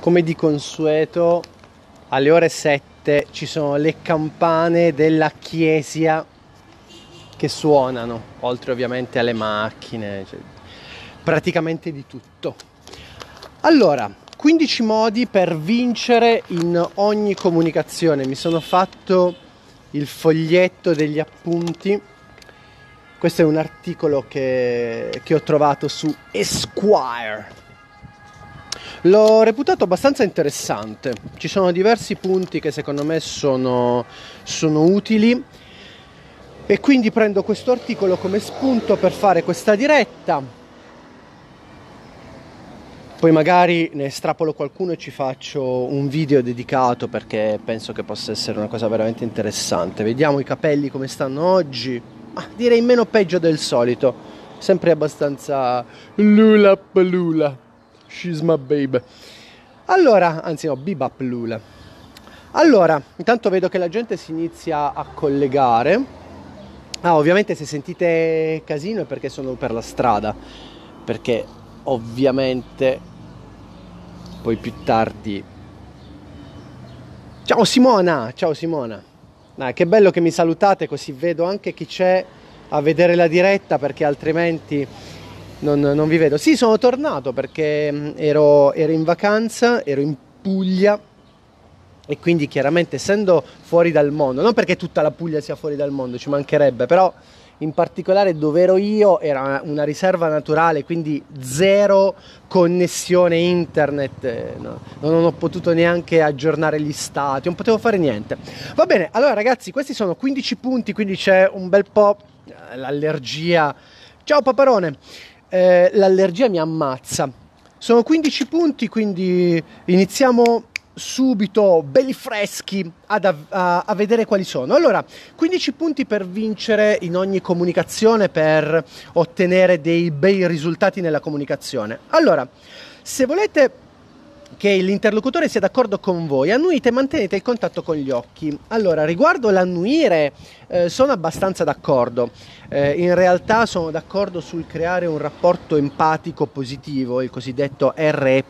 come di consueto alle ore 7 ci sono le campane della chiesa che suonano, oltre ovviamente alle macchine, cioè praticamente di tutto. Allora, 15 modi per vincere in ogni comunicazione. Mi sono fatto il foglietto degli appunti. Questo è un articolo che, che ho trovato su Esquire L'ho reputato abbastanza interessante, ci sono diversi punti che secondo me sono, sono utili e quindi prendo questo articolo come spunto per fare questa diretta. Poi magari ne estrapolo qualcuno e ci faccio un video dedicato perché penso che possa essere una cosa veramente interessante. Vediamo i capelli come stanno oggi. Ah, direi meno peggio del solito. Sempre abbastanza lula palula. She's my babe. Allora, anzi no, Bibap Lula. Allora, intanto vedo che la gente si inizia a collegare. Ah, ovviamente se sentite casino è perché sono per la strada, perché ovviamente poi più tardi... Ciao Simona, ciao Simona. Ah, che bello che mi salutate così vedo anche chi c'è a vedere la diretta perché altrimenti non, non vi vedo. Sì, sono tornato perché mm, ero, ero in vacanza, ero in Puglia e quindi chiaramente essendo fuori dal mondo, non perché tutta la Puglia sia fuori dal mondo, ci mancherebbe, però in particolare dove ero io era una riserva naturale, quindi zero connessione internet, eh, no, non ho potuto neanche aggiornare gli stati, non potevo fare niente. Va bene, allora ragazzi, questi sono 15 punti, quindi c'è un bel po' eh, l'allergia. Ciao paparone! eh, l'allergia mi ammazza. Sono 15 punti, quindi iniziamo subito, belli freschi, ad, a, a, vedere quali sono. Allora, 15 punti per vincere in ogni comunicazione, per ottenere dei bei risultati nella comunicazione. Allora, se volete che l'interlocutore sia d'accordo con voi, annuite e mantenete il contatto con gli occhi. Allora, riguardo l'annuire eh, sono abbastanza d'accordo, eh, in realtà sono d'accordo sul creare un rapporto empatico positivo, il cosiddetto REP,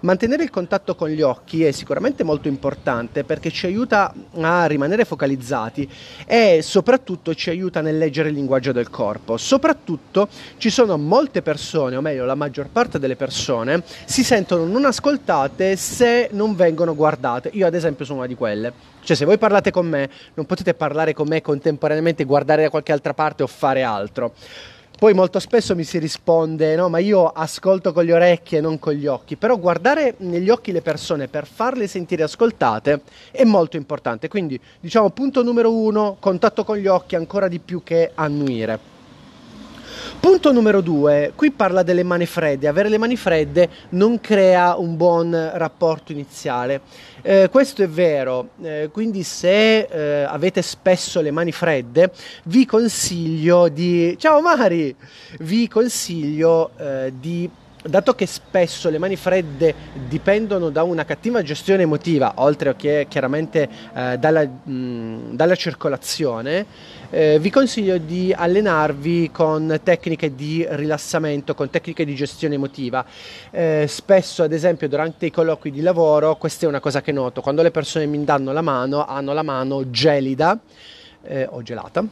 mantenere il contatto con gli occhi è sicuramente molto importante perché ci aiuta a rimanere focalizzati e soprattutto ci aiuta nel leggere il linguaggio del corpo. Soprattutto ci sono molte persone, o meglio la maggior parte delle persone, si sentono non ascoltate se non vengono guardate. Io ad esempio sono una di quelle. Cioè se voi parlate con me, non potete parlare con me contemporaneamente, guardare da qualche altra parte o fare altro. Poi molto spesso mi si risponde, no, ma io ascolto con le orecchie e non con gli occhi, però guardare negli occhi le persone per farle sentire ascoltate è molto importante, quindi diciamo punto numero uno, contatto con gli occhi ancora di più che annuire. Punto numero due, qui parla delle mani fredde, avere le mani fredde non crea un buon rapporto iniziale. Eh, questo è vero, eh, quindi se eh, avete spesso le mani fredde vi consiglio di... Ciao Mari! Vi consiglio eh, di dato che spesso le mani fredde dipendono da una cattiva gestione emotiva, oltre che chiaramente eh, dalla, mh, mm, dalla, circolazione, eh, vi consiglio di allenarvi con tecniche di rilassamento, con tecniche di gestione emotiva. Eh, spesso, ad esempio, durante i colloqui di lavoro, questa è una cosa che noto, quando le persone mi danno la mano, hanno la mano gelida eh, o gelata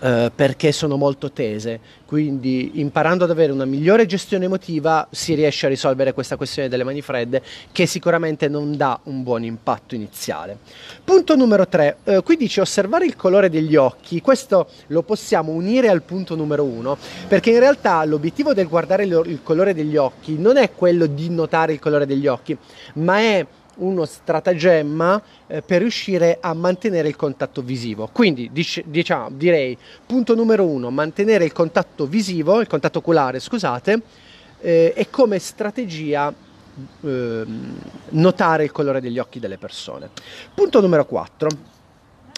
eh, perché sono molto tese, quindi imparando ad avere una migliore gestione emotiva si riesce a risolvere questa questione delle mani fredde che sicuramente non dà un buon impatto iniziale. Punto numero 3, eh, qui dice osservare il colore degli occhi, questo lo possiamo unire al punto numero 1 perché in realtà l'obiettivo del guardare il colore degli occhi non è quello di notare il colore degli occhi, ma è uno stratagemma eh, per riuscire a mantenere il contatto visivo. Quindi dic- diciamo, direi punto numero uno, mantenere il contatto visivo, il contatto oculare, scusate, eh, e come strategia eh, notare il colore degli occhi delle persone. Punto numero quattro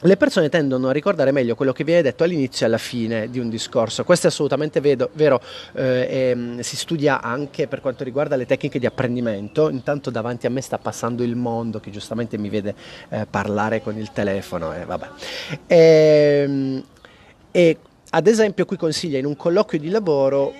le persone tendono a ricordare meglio quello che viene detto all'inizio e alla fine di un discorso. Questo è assolutamente vedo, vero, eh, e, mm, si studia anche per quanto riguarda le tecniche di apprendimento. Intanto davanti a me sta passando il mondo che giustamente mi vede eh, parlare con il telefono eh, e, ehm, e, ad esempio qui consiglia in un colloquio di lavoro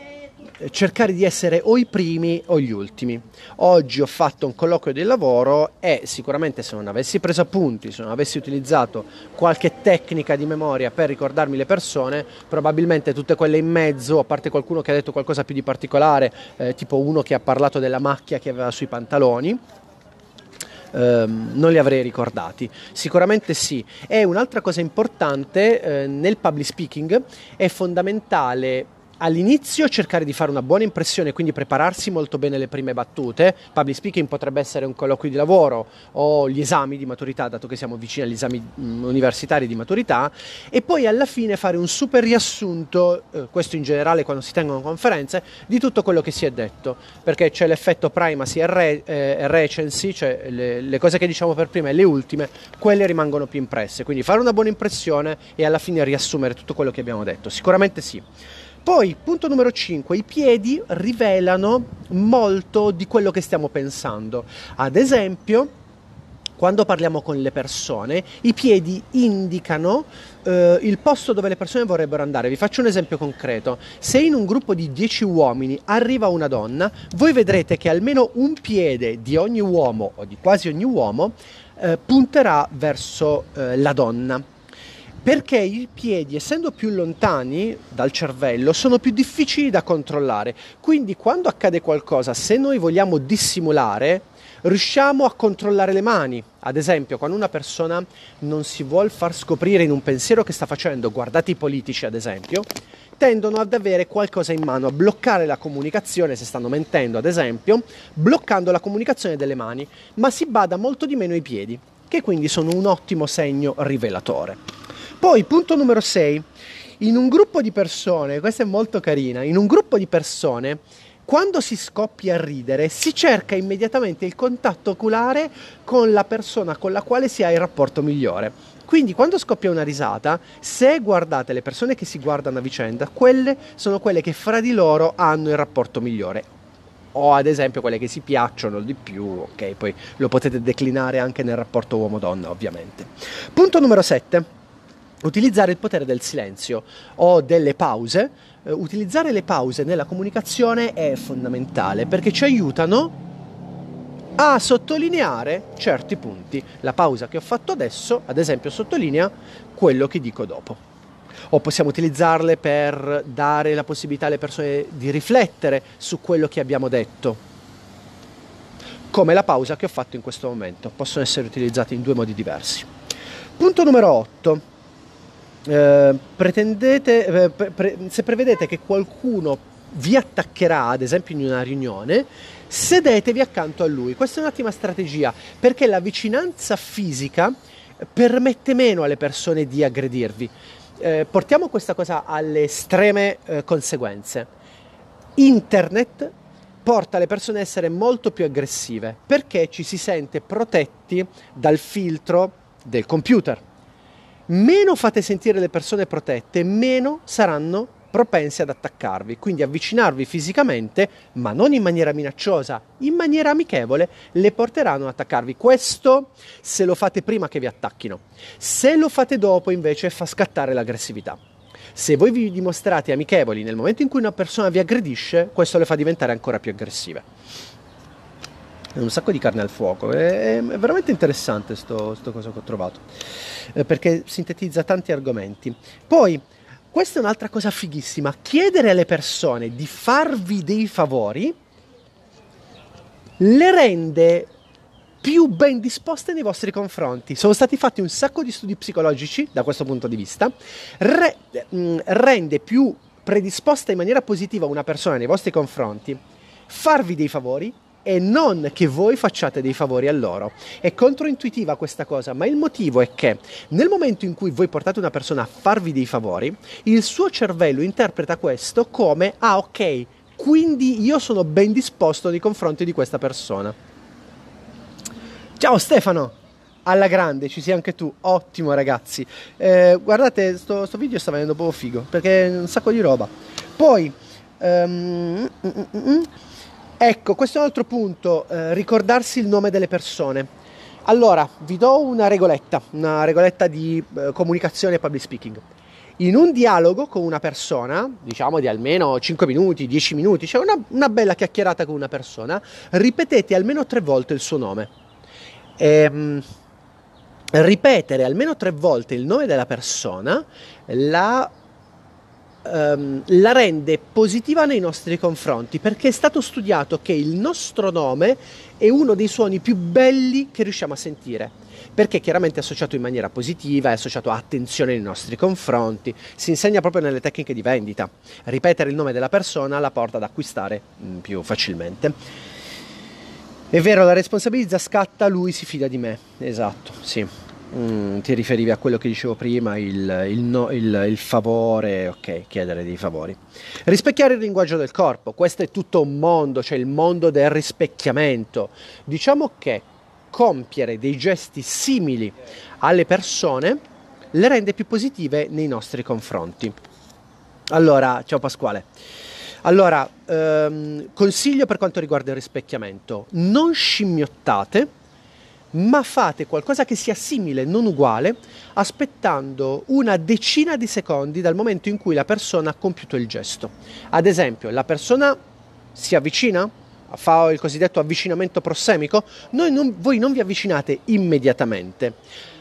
cercare di essere o i primi o gli ultimi. Oggi ho fatto un colloquio del lavoro e sicuramente se non avessi preso appunti, se non avessi utilizzato qualche tecnica di memoria per ricordarmi le persone, probabilmente tutte quelle in mezzo, a parte qualcuno che ha detto qualcosa più di particolare, eh, tipo uno che ha parlato della macchia che aveva sui pantaloni, Um, non li avrei ricordati. Sicuramente sì. E un'altra cosa importante eh, nel public speaking è fondamentale all'inizio cercare di fare una buona impressione, quindi prepararsi molto bene le prime battute. Public speaking potrebbe essere un colloquio di lavoro o gli esami di maturità, dato che siamo vicini agli esami mm, universitari di maturità, e poi alla fine fare un super riassunto, eh, questo in generale quando si tengono conferenze, di tutto quello che si è detto, perché c'è l'effetto primacy eh, e recency, cioè le, le cose che diciamo per prima e le ultime, quelle rimangono più impresse. Quindi fare una buona impressione e alla fine riassumere tutto quello che abbiamo detto. Sicuramente sì. Poi, punto numero 5, i piedi rivelano molto di quello che stiamo pensando. Ad esempio, quando parliamo con le persone, i piedi indicano eh, il posto dove le persone vorrebbero andare. Vi faccio un esempio concreto. Se in un gruppo di 10 uomini arriva una donna, voi vedrete che almeno un piede di ogni uomo o di quasi ogni uomo eh, punterà verso eh, la donna perché i piedi, essendo più lontani dal cervello, sono più difficili da controllare. Quindi quando accade qualcosa, se noi vogliamo dissimulare, riusciamo a controllare le mani. Ad esempio, quando una persona non si vuol far scoprire in un pensiero che sta facendo, guardate i politici ad esempio, tendono ad avere qualcosa in mano, a bloccare la comunicazione, se stanno mentendo ad esempio, bloccando la comunicazione delle mani, ma si bada molto di meno ai piedi che quindi sono un ottimo segno rivelatore. Poi, punto numero 6, in un gruppo di persone, questa è molto carina, in un gruppo di persone, quando si scoppia a ridere, si cerca immediatamente il contatto oculare con la persona con la quale si ha il rapporto migliore. Quindi quando scoppia una risata, se guardate le persone che si guardano a vicenda, quelle sono quelle che fra di loro hanno il rapporto migliore o ad esempio quelle che si piacciono di più, ok, poi lo potete declinare anche nel rapporto uomo-donna ovviamente. Punto numero 7. Utilizzare il potere del silenzio o delle pause. Eh, utilizzare le pause nella comunicazione è fondamentale perché ci aiutano a sottolineare certi punti. La pausa che ho fatto adesso, ad esempio, sottolinea quello che dico dopo o possiamo utilizzarle per dare la possibilità alle persone di riflettere su quello che abbiamo detto. Come la pausa che ho fatto in questo momento, possono essere utilizzate in due modi diversi. Punto numero 8. Eh, pretendete, eh, pre, se prevedete che qualcuno vi attaccherà, ad esempio in una riunione, sedetevi accanto a lui. Questa è un'ottima strategia perché la vicinanza fisica permette meno alle persone di aggredirvi eh, portiamo questa cosa alle estreme eh, conseguenze. Internet porta le persone a essere molto più aggressive perché ci si sente protetti dal filtro del computer. Meno fate sentire le persone protette, meno saranno propense ad attaccarvi, quindi avvicinarvi fisicamente, ma non in maniera minacciosa, in maniera amichevole, le porteranno ad attaccarvi. Questo se lo fate prima che vi attacchino. Se lo fate dopo invece fa scattare l'aggressività. Se voi vi dimostrate amichevoli nel momento in cui una persona vi aggredisce, questo le fa diventare ancora più aggressive. un sacco di carne al fuoco, è, veramente interessante questo cosa che ho trovato, eh, perché sintetizza tanti argomenti. Poi, questa è un'altra cosa fighissima, chiedere alle persone di farvi dei favori le rende più ben disposte nei vostri confronti. Sono stati fatti un sacco di studi psicologici da questo punto di vista, re, mh, mm, rende più predisposta in maniera positiva una persona nei vostri confronti, farvi dei favori e non che voi facciate dei favori a loro. È controintuitiva questa cosa, ma il motivo è che nel momento in cui voi portate una persona a farvi dei favori, il suo cervello interpreta questo come ah ok, quindi io sono ben disposto nei confronti di questa persona. Ciao Stefano! Alla grande, ci sei anche tu, ottimo ragazzi. Eh, guardate, sto, sto, video sta venendo proprio figo, perché è un sacco di roba. Poi... Um, mm, mm, mm, Ecco, questo è un altro punto, eh, ricordarsi il nome delle persone. Allora, vi do una regoletta, una regoletta di eh, comunicazione e public speaking. In un dialogo con una persona, diciamo di almeno 5 minuti, 10 minuti, cioè una, una bella chiacchierata con una persona, ripetete almeno tre volte il suo nome. Ehm, ripetere almeno tre volte il nome della persona la ehm, la rende positiva nei nostri confronti perché è stato studiato che il nostro nome è uno dei suoni più belli che riusciamo a sentire perché chiaramente è associato in maniera positiva, è associato a attenzione nei nostri confronti, si insegna proprio nelle tecniche di vendita. Ripetere il nome della persona la porta ad acquistare mm, più facilmente. È vero, la responsabilizza scatta, lui si fida di me. Esatto, sì. Mm, ti riferivi a quello che dicevo prima, il, il, no, il, il, favore, ok, chiedere dei favori. Rispecchiare il linguaggio del corpo, questo è tutto un mondo, cioè il mondo del rispecchiamento. Diciamo che compiere dei gesti simili alle persone le rende più positive nei nostri confronti. Allora, ciao Pasquale. Allora, ehm, consiglio per quanto riguarda il rispecchiamento, non scimmiottate ma fate qualcosa che sia simile, non uguale, aspettando una decina di secondi dal momento in cui la persona ha compiuto il gesto. Ad esempio, la persona si avvicina, fa il cosiddetto avvicinamento prossemico, non, voi non vi avvicinate immediatamente.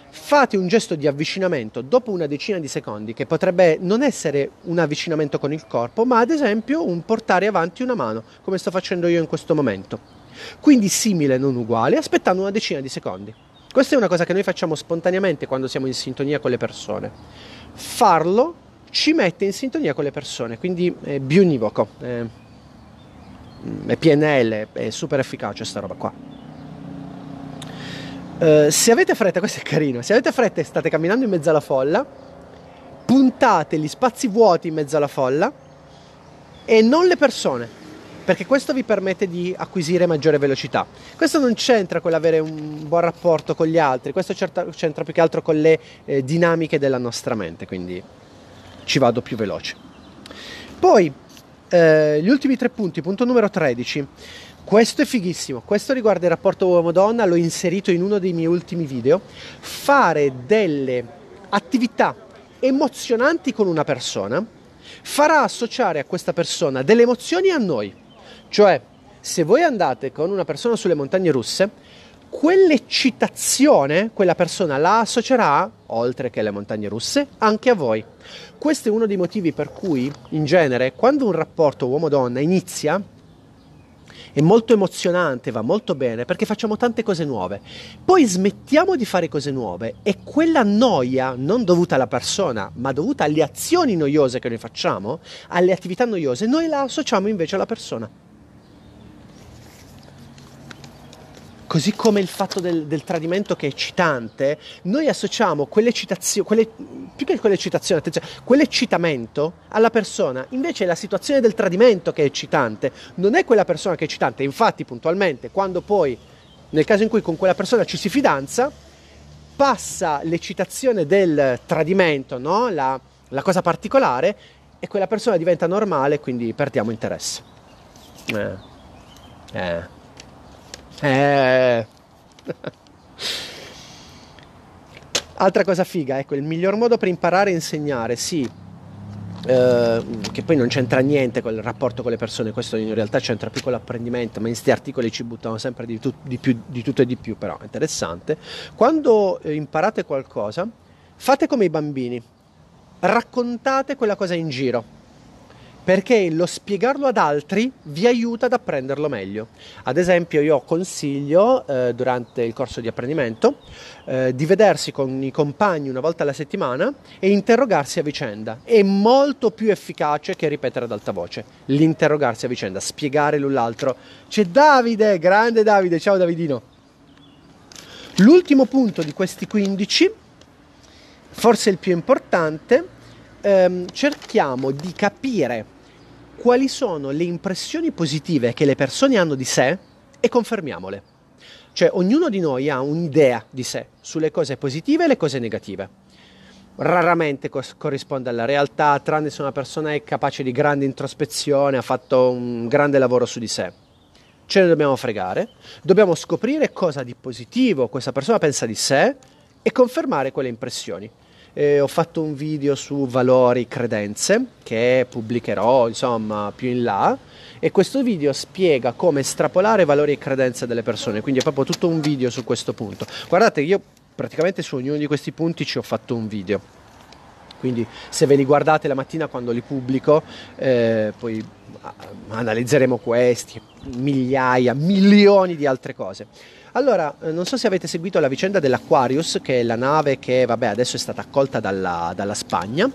Fate un gesto di avvicinamento dopo una decina di secondi, che potrebbe non essere un avvicinamento con il corpo, ma ad esempio un portare avanti una mano, come sto facendo io in questo momento quindi simile non uguale, aspettando una decina di secondi. Questa è una cosa che noi facciamo spontaneamente quando siamo in sintonia con le persone. Farlo ci mette in sintonia con le persone, quindi è bionivoco, è, è PNL, è super efficace sta roba qua. Uh, se avete fretta, questo è carino, se avete fretta e state camminando in mezzo alla folla, puntate gli spazi vuoti in mezzo alla folla e non le persone perché questo vi permette di acquisire maggiore velocità. Questo non c'entra con l'avere un buon rapporto con gli altri, questo c'entra più che altro con le eh, dinamiche della nostra mente, quindi ci vado più veloce. Poi, eh, gli ultimi tre punti, punto numero 13. Questo è fighissimo, questo riguarda il rapporto uomo-donna, l'ho inserito in uno dei miei ultimi video. Fare delle attività emozionanti con una persona farà associare a questa persona delle emozioni a noi. Cioè, se voi andate con una persona sulle montagne russe, quell'eccitazione quella persona la associerà, oltre che alle montagne russe, anche a voi. Questo è uno dei motivi per cui, in genere, quando un rapporto uomo-donna inizia, è molto emozionante, va molto bene perché facciamo tante cose nuove. Poi smettiamo di fare cose nuove e quella noia, non dovuta alla persona, ma dovuta alle azioni noiose che noi facciamo, alle attività noiose, noi la associamo invece alla persona. Così come il fatto del, del tradimento che è eccitante, noi associamo quell'eccitazione, più che quell'eccitazione, attenzione, quell'eccitamento alla persona. Invece è la situazione del tradimento che è eccitante, non è quella persona che è eccitante. Infatti, puntualmente, quando poi, nel caso in cui con quella persona ci si fidanza, passa l'eccitazione del tradimento, no? la, la cosa particolare, e quella persona diventa normale, quindi perdiamo interesse. Eh. Eh. Eh. Altra cosa figa, ecco, il miglior modo per imparare e insegnare, sì, eh, che poi non c'entra niente con il rapporto con le persone, questo in realtà c'entra più con l'apprendimento, ma in questi articoli ci buttano sempre di, tu, di, più, di tutto e di più, però interessante. Quando eh, imparate qualcosa, fate come i bambini, raccontate quella cosa in giro perché lo spiegarlo ad altri vi aiuta ad apprenderlo meglio. Ad esempio io consiglio eh, durante il corso di apprendimento eh, di vedersi con i compagni una volta alla settimana e interrogarsi a vicenda. È molto più efficace che ripetere ad alta voce. L'interrogarsi a vicenda, spiegare l'un l'altro. C'è Davide, grande Davide, ciao Davidino. L'ultimo punto di questi 15, forse il più importante, ehm, cerchiamo di capire quali sono le impressioni positive che le persone hanno di sé e confermiamole. Cioè ognuno di noi ha un'idea di sé sulle cose positive e le cose negative. Raramente cos- corrisponde alla realtà, tranne se una persona è capace di grande introspezione, ha fatto un grande lavoro su di sé. Ce ne dobbiamo fregare, dobbiamo scoprire cosa di positivo questa persona pensa di sé e confermare quelle impressioni. Eh, ho fatto un video su valori credenze che pubblicherò insomma più in là e questo video spiega come estrapolare valori e credenze delle persone quindi è proprio tutto un video su questo punto guardate io praticamente su ognuno di questi punti ci ho fatto un video quindi se ve li guardate la mattina quando li pubblico eh, poi analizzeremo questi migliaia milioni di altre cose allora, eh, non so se avete seguito la vicenda dell'Aquarius, che è la nave che vabbè, adesso è stata accolta dalla, dalla Spagna,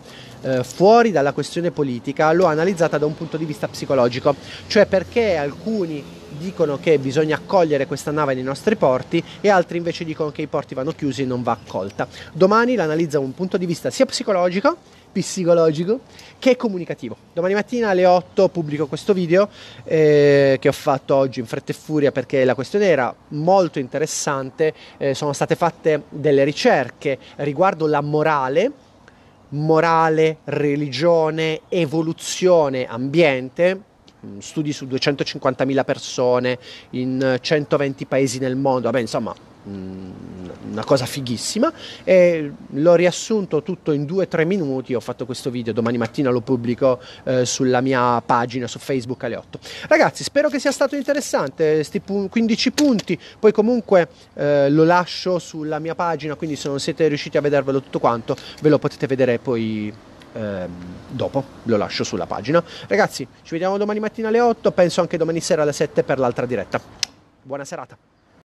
eh, fuori dalla questione politica, l'ho analizzata da un punto di vista psicologico, cioè perché alcuni dicono che bisogna accogliere questa nave nei nostri porti e altri invece dicono che i porti vanno chiusi e non va accolta. Domani l'analizza un punto di vista sia psicologico psicologico che è comunicativo. Domani mattina alle 8 pubblico questo video eh, che ho fatto oggi in fretta e furia perché la questione era molto interessante, eh, sono state fatte delle ricerche riguardo la morale, morale, religione, evoluzione, ambiente mm, studi su 250.000 persone in 120 paesi nel mondo, vabbè insomma mm, una cosa fighissima e l'ho riassunto tutto in due o tre minuti, ho fatto questo video, domani mattina lo pubblico eh, sulla mia pagina su Facebook alle 8. Ragazzi, spero che sia stato interessante, sti 15 punti, poi comunque eh, lo lascio sulla mia pagina, quindi se non siete riusciti a vedervelo tutto quanto, ve lo potete vedere poi ehm, dopo lo lascio sulla pagina. Ragazzi, ci vediamo domani mattina alle 8, penso anche domani sera alle 7 per l'altra diretta. Buona serata.